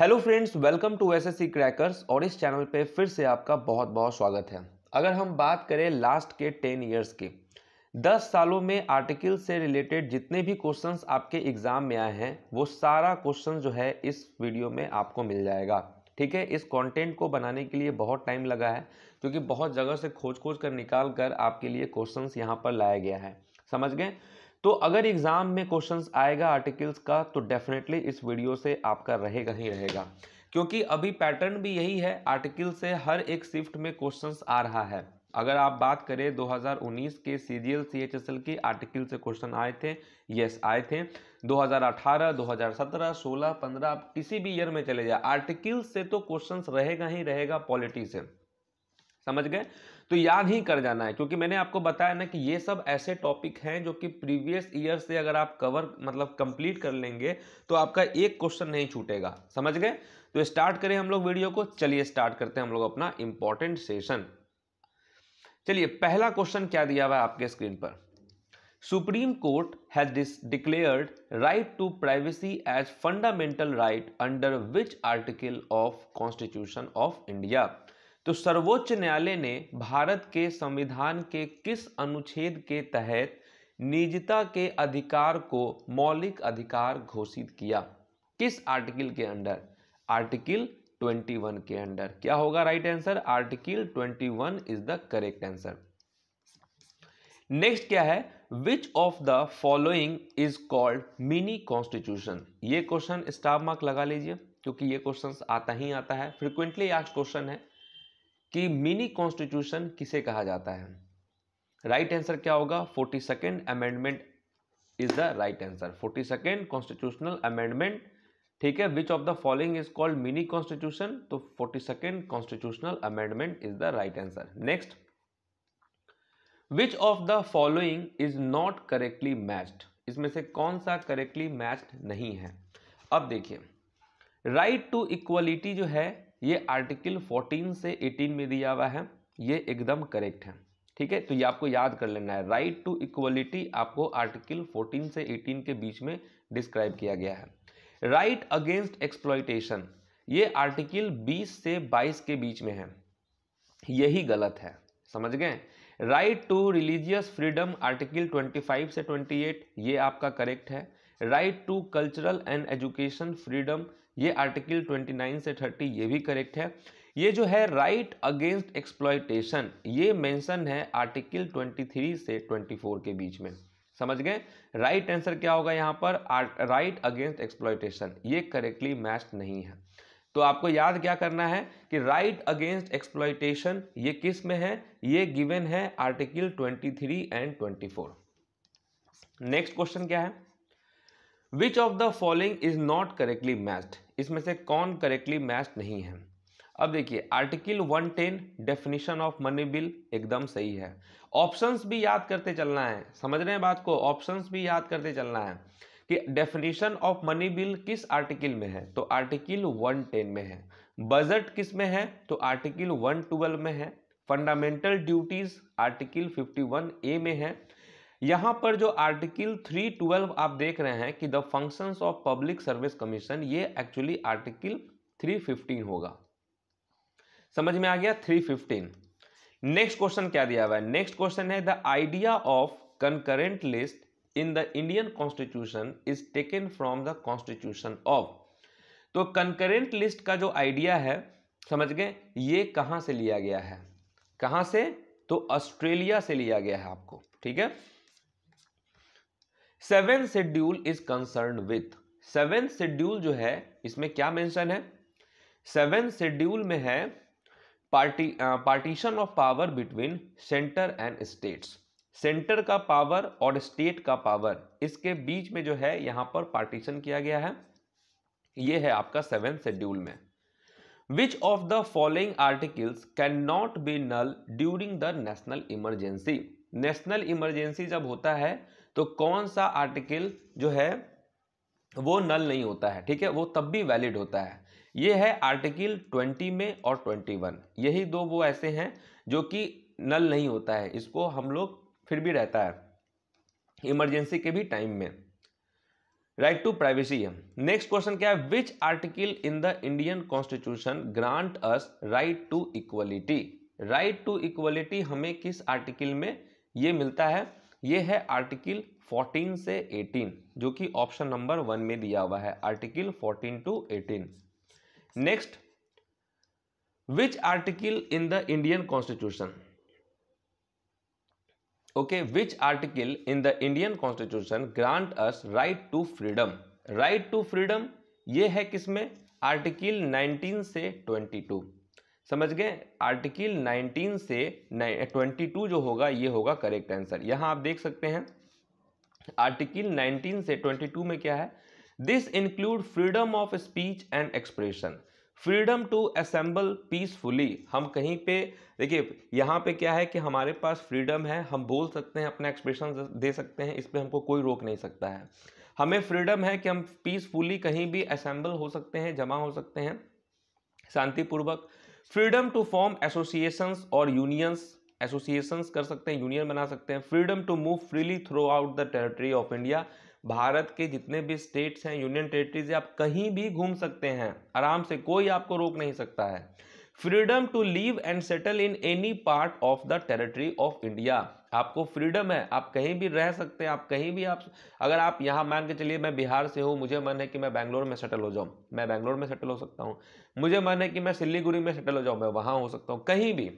hello friends welcome to S S Crackers और इस channel पे फिर से आपका बहुत बहुत स्वागत है अगर हम बात करें लास्ट के टेन ईयर्स की दस सालों में आर्टिकल से रिलेटेड जितने भी क्वेश्चंस आपके एग्ज़ाम में आए हैं वो सारा क्वेश्चन जो है इस वीडियो में आपको मिल जाएगा ठीक है इस कंटेंट को बनाने के लिए बहुत टाइम लगा है क्योंकि बहुत जगह से खोज खोज कर निकाल कर आपके लिए क्वेश्चंस यहाँ पर लाया गया है समझ गए तो अगर एग्ज़ाम में क्वेश्चंस आएगा आर्टिकल्स का तो डेफिनेटली इस वीडियो से आपका रहेगा ही रहेगा क्योंकि अभी पैटर्न भी यही है आर्टिकल से हर एक शिफ्ट में क्वेश्चंस आ रहा है अगर आप बात करें 2019 के C G L C H S L के आर्टिकल से क्वेश्चन आए थे यस आए थे 2018, 2017, 16, 15 आप किसी भी ईयर में चले जाए आर्टिकल से तो क्वेश्चंस रहेगा ही रहेगा पॉलिटी से समझ गए तो याद ही कर जाना है क्योंकि मैंने आपको बताया ना कि ये सब ऐसे टॉपिक हैं जो कि प्रीवियस ईयर से अगर आप कवर मतलब कंप्लीट कर लेंगे तो आपका एक क्वेश्चन नहीं छूटेगा समझ गए तो स्टार्ट करें हम लोग वीडियो को चलिए स्टार्ट करते हैं हम लोग अपना इंपॉर्टेंट सेशन चलिए पहला क्वेश्चन क्या दिया हुआ है आपके स्क्रीन पर Supreme Court has declared right to privacy as fundamental right under which article of constitution of India तो सर्वोच्च न्यायालय ने भारत के संविधान के किस अनुच्छेद के तहत निजता के अधिकार को मौलिक अधिकार घोषित किया किस आर्टिकल के अंडर आर्टिकल 21 के अंडर क्या होगा right answer article 21 is the correct answer next क्या है which of the following is called mini constitution ये क्वेश्चन स्टाफ मार्क लगा लीजिए क्योंकि ये क्वेश्चन आता ही आता है फ्रिक्वेंटली आज क्वेश्चन है कि मिनी कॉन्स्टिट्यूशन किसे कहा जाता है राइट right आंसर क्या होगा forty second amendment is the right answer forty second constitutional amendment ठीक है which of the following is called mini constitution तो forty second constitutional amendment is the right answer next which of the following is not correctly matched इसमें से कौन सा correctly matched नहीं है अब देखिए राइट टू इक्वलिटी जो है ये आर्टिकल 14 से 18 में दिया हुआ है ये एकदम करेक्ट है ठीक है तो ये आपको याद कर लेना है राइट टू इक्वलिटी आपको आर्टिकल 14 से 18 के बीच में डिस्क्राइब किया गया है राइट अगेंस्ट एक्सप्लॉयटेशन ये आर्टिकल 20 से 22 के बीच में है यही गलत है समझ गए right to religious freedom article 25 से 28 ये आपका करेक्ट है right to cultural and education freedom ये आर्टिकल 29 से 30 ये भी करेक्ट है ये जो है राइट अगेंस्ट एक्सप्लॉयटेशन ये मेंशन है आर्टिकल 23 से 24 के बीच में समझ गए राइट आंसर क्या होगा यहाँ पर राइट अगेंस्ट एक्सप्लॉयटेशन ये करेक्टली मैच नहीं है तो आपको याद क्या करना है कि राइट अगेंस्ट एक्सप्लॉयटेशन ये किस में है ये गिवन है आर्टिकल 23 एंड 24 नेक्स्ट क्वेश्चन क्या है which of the following is not correctly matched इसमें से कौन करेक्टली मैच्ड नहीं है अब देखिए article 110 definition of money bill एकदम सही है ऑप्शंस भी याद करते चलना है समझ रहे हैं बात को ऑप्शंस भी याद करते चलना है कि डेफिनेशन ऑफ मनी बिल किस आर्टिकल में है तो आर्टिकल 110 में है बजट किस में है तो आर्टिकल 112 में है फंडामेंटल ड्यूटीज आर्टिकल 51 ए में है यहां पर जो आर्टिकल 312 आप देख रहे हैं कि the functions of public service commission ये एक्चुअली आर्टिकल 315 होगा समझ में आ गया 315 नेक्स्ट क्वेश्चन क्या दिया हुआ है नेक्स्ट क्वेश्चन है the idea of concurrent list in the Indian constitution is taken from the constitution of तो कंकरेंट लिस्ट का जो आइडिया है समझ गए ये कहां से लिया गया है कहां से तो ऑस्ट्रेलिया से लिया गया है आपको ठीक है seven schedule is concern with seven schedule जो है इसमें क्या मेंशन है सेवन शेड्यूल में है party partition of power between centre and states centre का पावर और स्टेट का पावर इसके बीच में जो है यहां पर पार्टीशन किया गया है ये है आपका सेवन शेड्यूल में which of the following articles can not be null during the national emergency national emergency जब होता है तो कौन सा आर्टिकल जो है वो नल नहीं होता है ठीक है वो तब भी वैलिड होता है ये है आर्टिकल 20 में और 21 यही दो वो ऐसे हैं जो कि नल नहीं होता है इसको हम लोग फिर भी रहता है इमरजेंसी के भी टाइम में राइट टू प्राइवेसी है नेक्स्ट क्वेश्चन क्या है which article in the Indian constitution grant us right to equality right to equality हमें किस आर्टिकल में ये मिलता है ये है आर्टिकल 14 से 18 जो कि ऑप्शन नंबर वन में दिया हुआ है article 14 to 18 next which article in the Indian constitution okay which article in the Indian constitution grant us right to freedom right to freedom ये है किसमें आर्टिकल 19 से 22 समझ गए आर्टिकल 19 से 22 जो होगा ये होगा करेक्ट आंसर यहाँ आप देख सकते हैं आर्टिकल 19 से 22 में क्या है this include freedom of speech and expression freedom to assemble peacefully हम कहीं पे देखिए यहाँ पे क्या है कि हमारे पास फ्रीडम है हम बोल सकते हैं अपना एक्सप्रेशन दे सकते हैं इस पर हमको कोई रोक नहीं सकता है हमें फ्रीडम है कि हम पीसफुली कहीं भी असेंबल हो सकते हैं जमा हो सकते हैं शांतिपूर्वक फ्रीडम टू फॉर्म एसोसिएशंस और यूनियंस एसोसिएशंस कर सकते हैं यूनियन बना सकते हैं freedom to move freely throughout the territory of India Bharat के जितने भी स्टेट्स हैं यूनियन टेरिटरीज आप कहीं भी घूम सकते हैं आराम से कोई आपको रोक नहीं सकता है freedom to live and settle in any part of the territory of India आपको फ्रीडम है आप कहीं भी रह सकते हैं आप कहीं भी आप अगर आप यहाँ मान के चलिए मैं बिहार से हूँ मुझे मन है कि मैं बैंगलोर में सेटल हो जाऊँ मैं बैंगलोर में सेटल हो सकता हूँ मुझे मन है कि मैं सिल्लीगुड़ी में सेटल हो जाऊँ मैं वहाँ हो सकता हूँ कहीं भी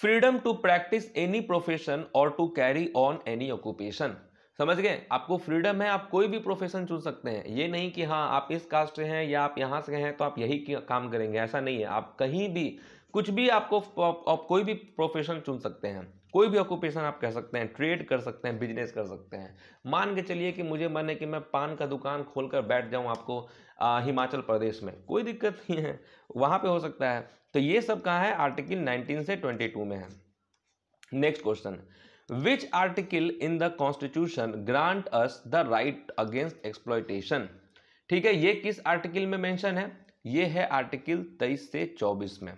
freedom to practise any profession और to carry on any occupation समझ गए आपको फ्रीडम है आप कोई भी प्रोफेशन चुन सकते हैं ये नहीं कि हाँ आप इस कास्ट से हैं या आप यहाँ से हैं तो आप यही काम करेंगे ऐसा नहीं है आप कहीं भी कुछ भी आपको आप कोई भी प्रोफेशन चुन सकते हैं कोई भी ऑक्यूपेशन आप कह सकते हैं ट्रेड कर सकते हैं बिजनेस कर सकते हैं मान के चलिए कि मुझे मन है कि मैं पान का दुकान खोल कर बैठ जाऊँ आपको आ, हिमाचल प्रदेश में कोई दिक्कत नहीं है वहाँ पर हो सकता है तो ये सब कहाँ है आर्टिकल नाइनटीन से ट्वेंटी टू में है next question which article in the constitution grant us the right against exploitation ठीक है ये किस आर्टिकल में मेंशन है ये है आर्टिकल 23 से 24 में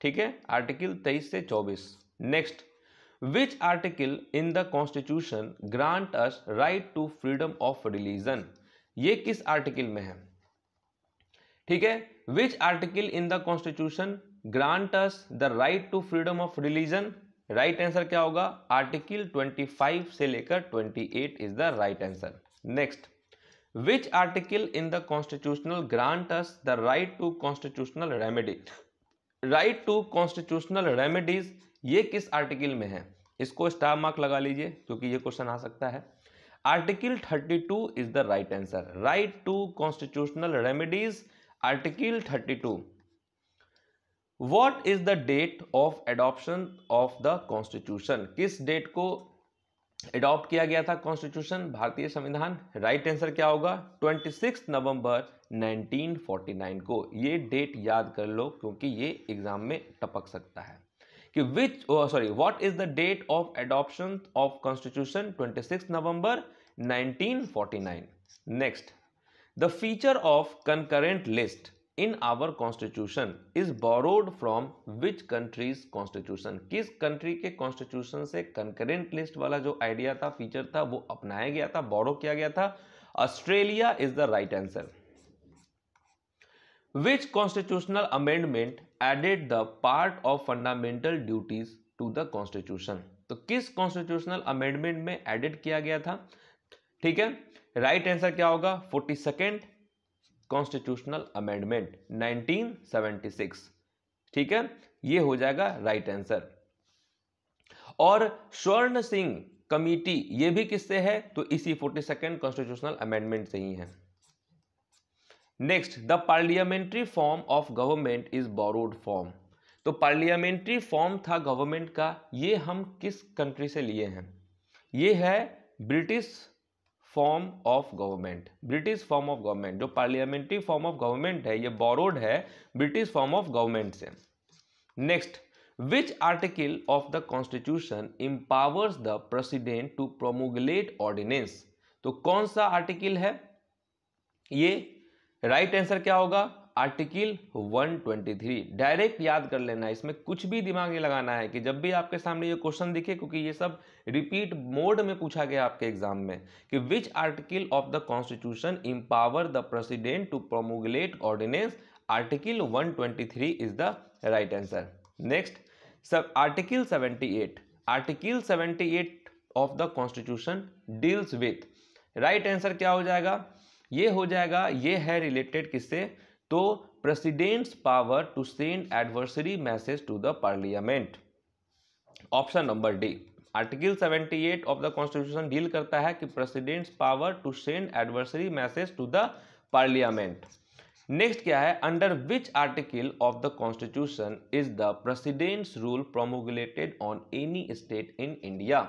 ठीक है आर्टिकल 23 से 24 next which article in the constitution grant us right to freedom of religion ये किस आर्टिकल में है ठीक है which article in the constitution grant us the right to freedom of religion right answer क्या होगा आर्टिकल 25 से लेकर 28 is the right answer next which article in the constitutional grant us the right to constitutional remedy right to constitutional remedies ये किस article में है इसको star mark लगा लीजिए क्योंकि ये क्वेश्चन आ सकता है article 32 is the right answer right to constitutional remedies article 32 what is the date of adoption of the constitution किस डेट को एडॉप्ट किया गया था कॉन्स्टिट्यूशन भारतीय संविधान राइट आंसर क्या होगा 26 नवंबर 1949 को ये डेट याद कर लो क्योंकि ये एग्जाम में टपक सकता है कि which sorry what is the date of adoption of constitution 26 November 1949 next the feature of concurrent list in our constitution is borrowed from which country's constitution किस कंट्री के कॉन्स्टिट्यूशन से कंकरेंट लिस्ट वाला जो आइडिया था feature था वो अपनाया गया था बोरो किया गया था Australia is the right answer which constitutional amendment added the part of fundamental duties to the constitution तो किस कॉन्स्टिट्यूशनल अमेंडमेंट में एडिट किया गया था ठीक है राइट right आंसर क्या होगा फोर्टी सेकेंड कॉन्स्टिट्यूशनल अमेंडमेंट 1976 ठीक है ये हो जाएगा राइट right आंसर और स्वर्ण सिंह कमिटी ये भी किससे है तो इसी फोर्टी सेकेंड कॉन्स्टिट्यूशनल अमेंडमेंट से ही है next the parliamentary form of government is borrowed from तो पार्लियामेंट्री फॉर्म था गवर्नमेंट का ये हम किस कंट्री से लिए हैं ये है British form of government British form of government जो पार्लियामेंट्री फॉर्म ऑफ गवर्नमेंट है ये बोरोड है ब्रिटिश फॉर्म ऑफ गवर्नमेंट से next which article of the constitution empowers the president to promulgate ordinance तो कौन सा आर्टिकल है ये राइट आंसर क्या होगा आर्टिकल 123 डायरेक्ट याद कर लेना इसमें कुछ भी दिमाग नहीं लगाना है कि जब भी आपके सामने ये क्वेश्चन दिखे क्योंकि ये सब रिपीट मोड में पूछा गया आपके एग्जाम में कि which article of the constitution empower the president to promulgate ordinance article 123 is the right answer next sub article 78 article 78 of the constitution deals with right answer क्या हो जाएगा ये हो जाएगा ये है रिलेटेड किससे तो president's power to send advisory message to the parliament option number D article 78 of the constitution deal करता है कि president's power to send advisory message to the parliament next क्या है under which article of the constitution is the president's rule promulgated on any state in India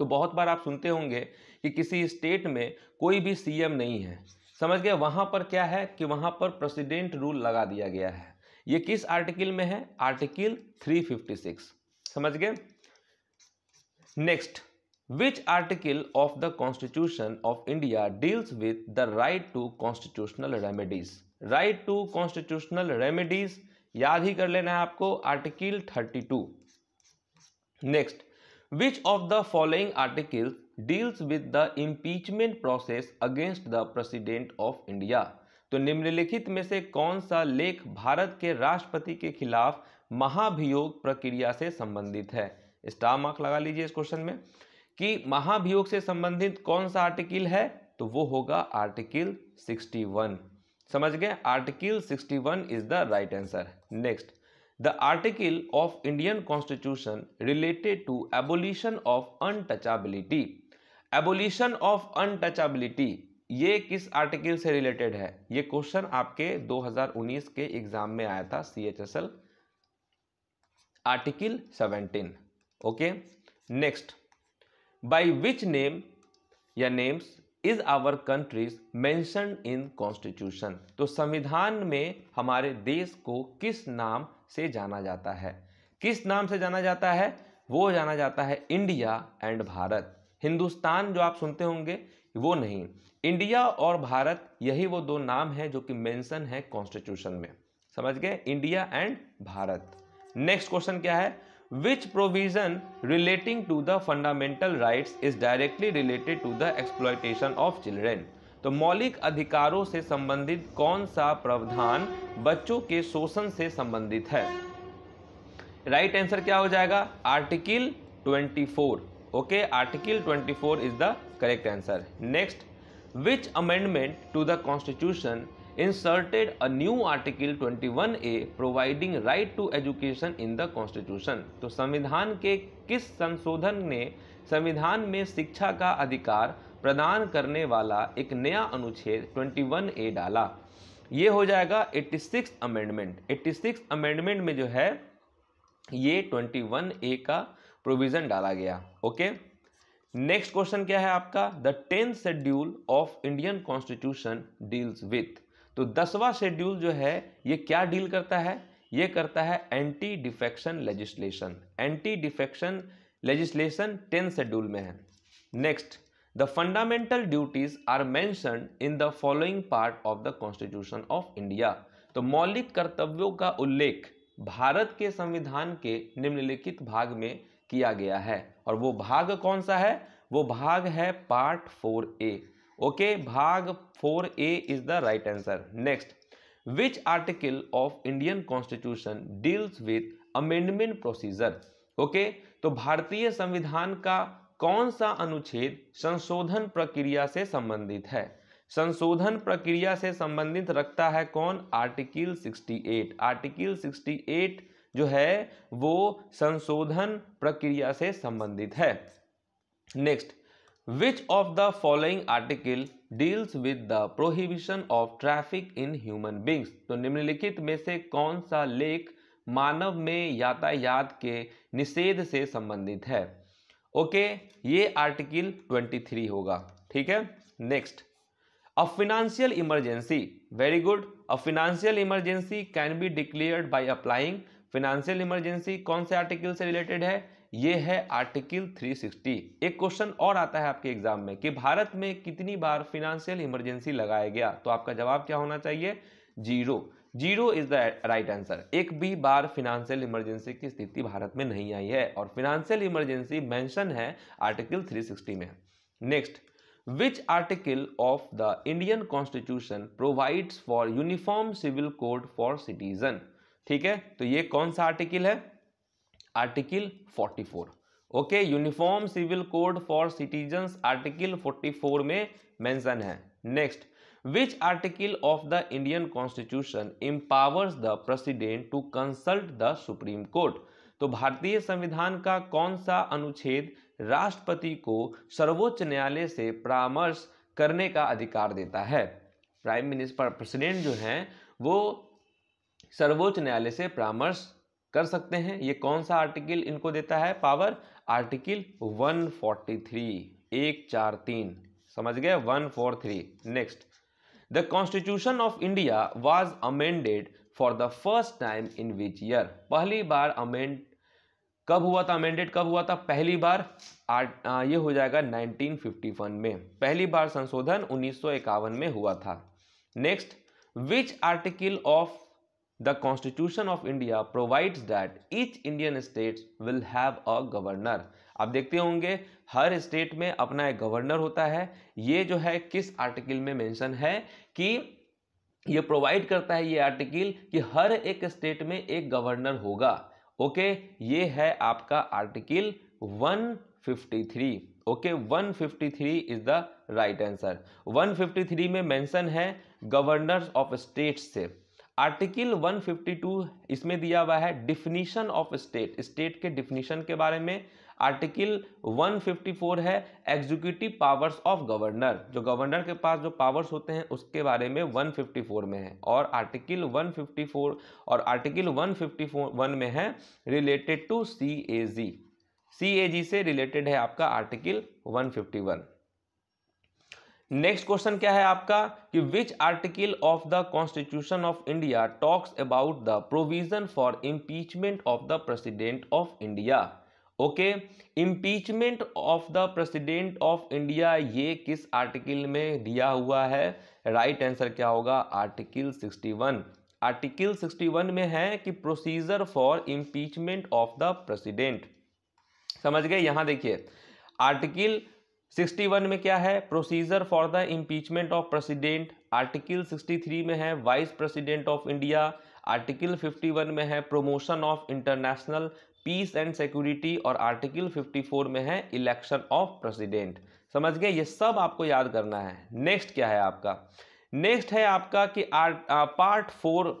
तो बहुत बार आप सुनते होंगे कि किसी स्टेट में कोई भी सीएम नहीं है समझ गए वहाँ पर क्या है कि वहाँ पर प्रेसिडेंट रूल लगा दिया गया है ये किस आर्टिकल में है आर्टिकल 356 समझ गए next which article of the constitution of India deals with the right to constitutional remedies right to constitutional remedies याद ही कर लेना है आपको article 32 next which of the following article deals with the impeachment process against the president of India तो निम्नलिखित में से कौन सा लेख भारत के राष्ट्रपति के खिलाफ महाभियोग प्रक्रिया से संबंधित है स्टार मार्क लगा लीजिए इस क्वेश्चन में कि महाभियोग से संबंधित कौन सा आर्टिकल है तो वो होगा आर्टिकल 61 समझ गए article 61 is the right answer next the article of indian constitution related to abolition of untouchability abolition of untouchability ये किस आर्टिकल से रिलेटेड है ये क्वेश्चन आपके 2019 के एग्जाम में आया था C H S L article seventeen okay next by which name या names is our country's mention in constitution तो संविधान में हमारे देश को किस नाम से जाना जाता है किस नाम से जाना जाता है वो जाना जाता है इंडिया एंड भारत हिंदुस्तान जो आप सुनते होंगे वो नहीं इंडिया और भारत यही वो दो नाम हैं जो कि मेंशन है कॉन्स्टिट्यूशन में समझ गए India and Bharat next question क्या है which provision relating to the fundamental rights is directly related to the exploitation of children तो मौलिक अधिकारों से संबंधित कौन सा प्रावधान बच्चों के शोषण से संबंधित है राइट right आंसर क्या हो जाएगा article 24 okay article 24 is the correct answer next which amendment to the constitution inserted a new article 21a providing right to education in the constitution तो संविधान के किस संशोधन ने संविधान में शिक्षा का अधिकार प्रदान करने वाला एक नया अनुच्छेद 21 ए डाला ये हो जाएगा 86 अमेंडमेंट 86 अमेंडमेंट में जो है ये 21 ए का प्रोविज़न डाला गया ओके नेक्स्ट क्वेश्चन क्या है आपका the tenth schedule of Indian constitution deals with तो दसवां शेड्यूल जो है ये क्या डील करता है ये करता है anti defection legislation anti defection legislation tenth schedule में है next the fundamental duties are mentioned in the following part of the constitution of India तो मौलिक कर्तव्यों का उल्लेख भारत के संविधान के निम्नलिखित भाग में किया गया है और वो भाग कौन सा है वो भाग है पार्ट फोर ए ओके भाग four A is the right answer next which article of Indian constitution deals with amendment procedure okay तो भारतीय संविधान का कौन सा अनुच्छेद संशोधन प्रक्रिया से संबंधित है संशोधन प्रक्रिया से संबंधित रखता है कौन आर्टिकल 68 आर्टिकल 68 जो है वो संशोधन प्रक्रिया से संबंधित है next which of the following article deals with the prohibition of traffic in human beings तो निम्नलिखित में से कौन सा लेख मानव में यातायात के निषेध से संबंधित है ओके ये आर्टिकल 23 होगा ठीक है next a financial emergency very good a financial emergency can be declared by applying financial emergency कौन से आर्टिकल से रिलेटेड है ये है आर्टिकल 360 एक क्वेश्चन और आता है आपके एग्जाम में कि भारत में कितनी बार फिनेंशियल इमरजेंसी लगाया गया तो आपका जवाब क्या होना चाहिए zero zero is the right answer एक भी बार फिनेंशियल इमरजेंसी की स्थिति भारत में नहीं आई है और फिनेंशियल इमरजेंसी मेंशन है आर्टिकल 360 में next which article of the Indian constitution provides for uniform civil code for citizen ठीक है तो ये कौन सा आर्टिकल है article 44 okay uniform civil code for citizen article 44 में मेंशन है next which article of the Indian constitution empowers the president to consult the supreme court तो भारतीय संविधान का कौन सा अनुच्छेद राष्ट्रपति को सर्वोच्च न्यायालय से परामर्श करने का अधिकार देता है प्राइम मिनिस्टर प्रेसिडेंट जो हैं वो सर्वोच्च न्यायालय से परामर्श कर सकते हैं ये कौन सा आर्टिकल इनको देता है पावर आर्टिकल 143 एक चार तीन समझ गए 143 next the constitution of India was amended for the first time in which year पहली बार अमेंड कब हुआ था अमेंडेड कब हुआ था पहली बार आ, ये हो जाएगा 1951 में पहली बार संशोधन उन्नीस में हुआ था next which article of the constitution of India provides that each Indian state will have a governor आप देखते होंगे हर स्टेट में अपना एक गवर्नर होता है ये जो है किस आर्टिकल में मेंशन है कि ये प्रोवाइड करता है ये आर्टिकल कि हर एक स्टेट में एक गवर्नर होगा ओके ये है आपका article 153 okay 153 is the right answer 153 में मेंशन है गवर्नर्स ऑफ स्टेट्स से आर्टिकल 152 इसमें दिया हुआ है डिफिनीशन ऑफ स्टेट स्टेट के डिफिनीशन के बारे में आर्टिकल 154 है एग्जीक्यूटिव पावर्स ऑफ गवर्नर जो गवर्नर के पास जो पावर्स होते हैं उसके बारे में 154 में है और आर्टिकल 154 और आर्टिकल वन में है रिलेटेड टू सी ए जी सी ए जी से रिलेटेड है आपका आर्टिकल 151 नेक्स्ट क्वेश्चन क्या है आपका कि which article of the constitution of India talks about the provision for impeachment of the president of India okay impeachment of the president of India ये किस article में दिया हुआ है राइट right आंसर क्या होगा आर्टिकल 61 आर्टिकल 61 में है कि procedure for impeachment of the president समझ गए यहां देखिए आर्टिकल 61 में क्या है procedure for the impeachment of president article 63 में है vice president of India article 51 में है promotion of international peace and security और आर्टिकल 54 में है इलेक्शन ऑफ प्रेसिडेंट समझ गए ये सब आपको याद करना है नेक्स्ट क्या है आपका नेक्स्ट है आपका कि part four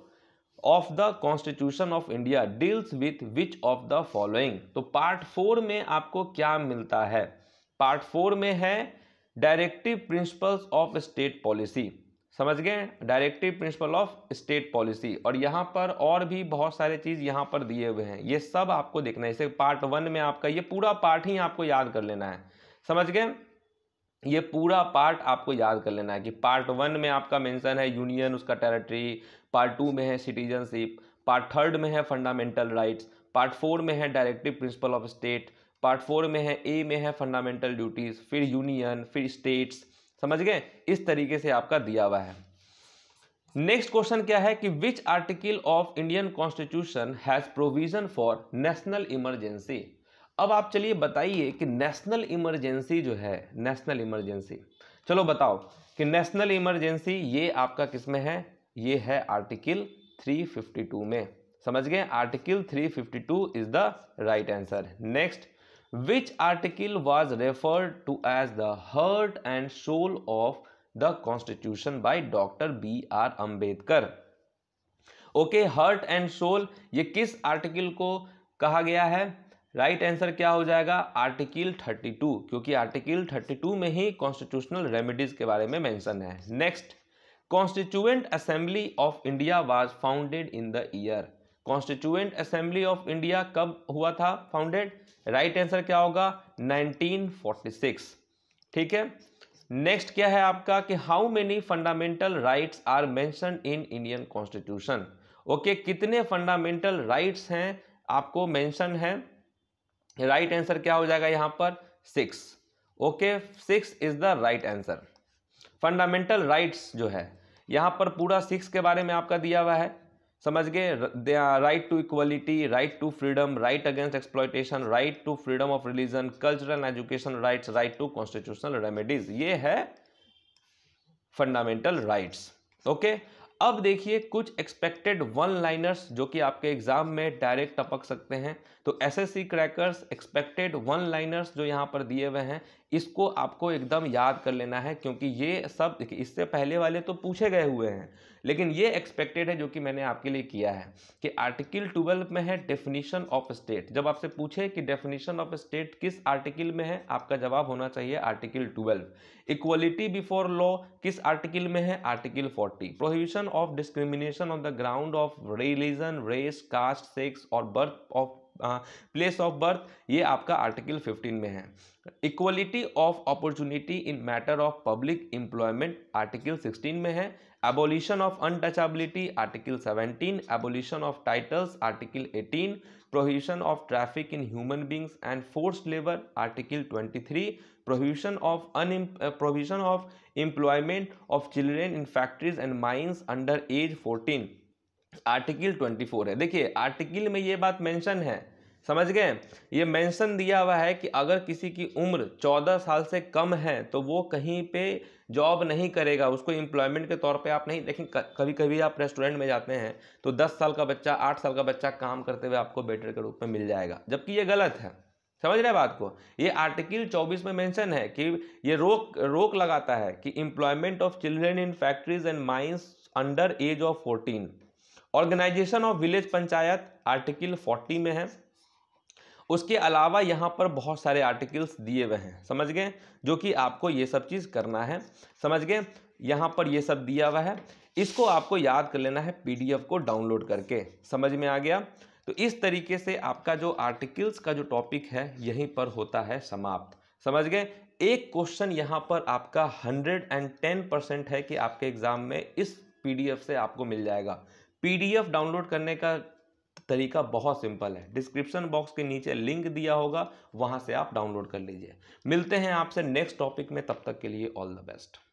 of the constitution of India deals with which of the following तो पार्ट फोर में आपको क्या मिलता है पार्ट फोर में है directive principles of state policy समझ गए directive principle of state policy और यहाँ पर और भी बहुत सारे चीज़ यहाँ पर दिए हुए हैं ये सब आपको देखना है इसे पार्ट वन में आपका ये पूरा पार्ट ही आपको याद कर लेना है समझ गए ये पूरा पार्ट आपको याद कर लेना है कि पार्ट वन में आपका मेंशन है यूनियन उसका टेरिटरी पार्ट टू में है सिटीजनशिप पार्ट थर्ड में है फंडामेंटल राइट्स पार्ट फोर में है directive principle of state part four में है ए में है फंडामेंटल ड्यूटीज़ फिर यूनियन फिर स्टेट्स समझ गए इस तरीके से आपका दिया हुआ है नेक्स्ट क्वेश्चन क्या है कि which article of Indian constitution has provision for national emergency अब आप चलिए बताइए कि नेशनल इमरजेंसी जो है नेशनल इमरजेंसी चलो बताओ कि नेशनल इमरजेंसी ये आपका किस में है ये है आर्टिकल 352 में समझ गए article 352 is the right answer next which article was referred to as the heart and soul of the constitution by doctor B R Ambedkar okay heart and soul ये किस आर्टिकल को कहा गया है राइट right आंसर क्या हो जाएगा article 32 क्योंकि आर्टिकल 32 में ही कॉन्स्टिट्यूशनल रेमेडीज के बारे में मेंशन है next constituent assembly of India was founded in the year constituent assembly of India कब हुआ था फाउंडेड राइट आंसर क्या होगा 1946 ठीक है नेक्स्ट क्या है आपका कि how many fundamental rights are mention in Indian constitution okay कितने फंडामेंटल राइट्स हैं आपको मेंशन है राइट आंसर क्या हो जाएगा यहां पर six okay six is the right answer fundamental rights जो है यहां पर पूरा सिक्स के बारे में आपका दिया हुआ है समझ गए right to equality right to freedom right against exploitation right to freedom of religion cultural education right right to constitutional remedies ये है फंडामेंटल राइट्स ओके अब देखिए कुछ एक्सपेक्टेड वन लाइनर्स जो कि आपके एग्जाम में डायरेक्ट टपक सकते हैं तो SSC crackers expected one liners जो यहाँ पर दिए हुए हैं इसको आपको एकदम याद कर लेना है क्योंकि ये सब इससे पहले वाले तो पूछे गए हुए हैं लेकिन ये एक्सपेक्टेड है जो कि मैंने आपके लिए किया है कि आर्टिकल ट्वेल्व में है डेफिनेशन ऑफ स्टेट जब आपसे पूछे कि डेफिनेशन ऑफ स्टेट किस आर्टिकल में है आपका जवाब होना चाहिए article twelve equality before law किस आर्टिकल में है article forty prohibition of discrimination on the ground of religion race caste sex और birth of place of birth ये आपका आर्टिकल 15 में है equality of opportunity in matter of public employment article 16 में है abolition of untouchability article 17 abolition of titles article 18 prohibition of traffic in human beings and forced labour article 23 prohibition of un prohibition of employment of children in factories and mines under age 14 article 24 है देखिए article में ये बात mention है समझ गए ये mention दिया हुआ है कि अगर किसी की उम्र चौदह साल से कम है तो वो कहीं पे जॉब नहीं करेगा उसको एम्प्लॉयमेंट के तौर पे आप नहीं लेकिन कभी कभी आप रेस्टोरेंट में जाते हैं तो दस साल का बच्चा आठ साल का बच्चा काम करते हुए आपको बेटर के रूप में मिल जाएगा जबकि ये गलत है समझ रहे बात को ये आर्टिकल 24 में मेंशन है कि ये रोक रोक लगाता है कि employment of children in factories and mines under age of 14 organisation of village panchayat article 40 में है उसके अलावा यहाँ पर बहुत सारे आर्टिकल्स दिए हुए हैं समझ गए जो कि आपको ये सब चीज़ करना है समझ गए यहाँ पर ये सब दिया हुआ है इसको आपको याद कर लेना है पी को डाउनलोड करके समझ में आ गया तो इस तरीके से आपका जो आर्टिकल्स का जो टॉपिक है यहीं पर होता है समाप्त समझ गए एक क्वेश्चन यहाँ पर आपका हंड्रेड एंड टेन परसेंट है कि आपके एग्ज़ाम में इस पीडीएफ से आपको मिल जाएगा पीडीएफ डाउनलोड करने का तरीका बहुत सिंपल है डिस्क्रिप्शन बॉक्स के नीचे लिंक दिया होगा वहां से आप डाउनलोड कर लीजिए मिलते हैं आपसे नेक्स्ट टॉपिक में तब तक के लिए ऑल द बेस्ट